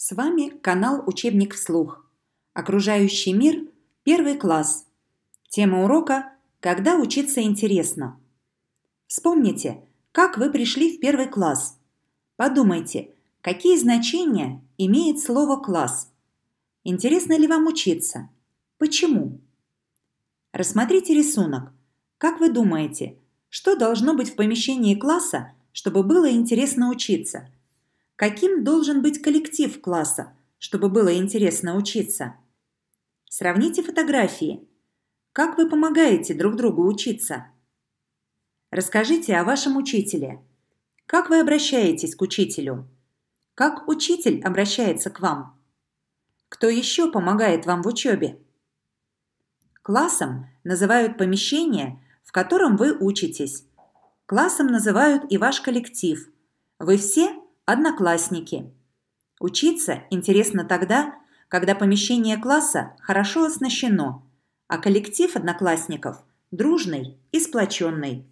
С вами канал «Учебник вслух». Окружающий мир, первый класс. Тема урока «Когда учиться интересно». Вспомните, как вы пришли в первый класс. Подумайте, какие значения имеет слово «класс». Интересно ли вам учиться? Почему? Рассмотрите рисунок. Как вы думаете, что должно быть в помещении класса, чтобы было интересно учиться – каким должен быть коллектив класса, чтобы было интересно учиться. Сравните фотографии. Как вы помогаете друг другу учиться? Расскажите о вашем учителе. Как вы обращаетесь к учителю? Как учитель обращается к вам? Кто еще помогает вам в учебе? Классом называют помещение, в котором вы учитесь. Классом называют и ваш коллектив. Вы все Одноклассники. Учиться интересно тогда, когда помещение класса хорошо оснащено, а коллектив одноклассников дружный и сплоченный.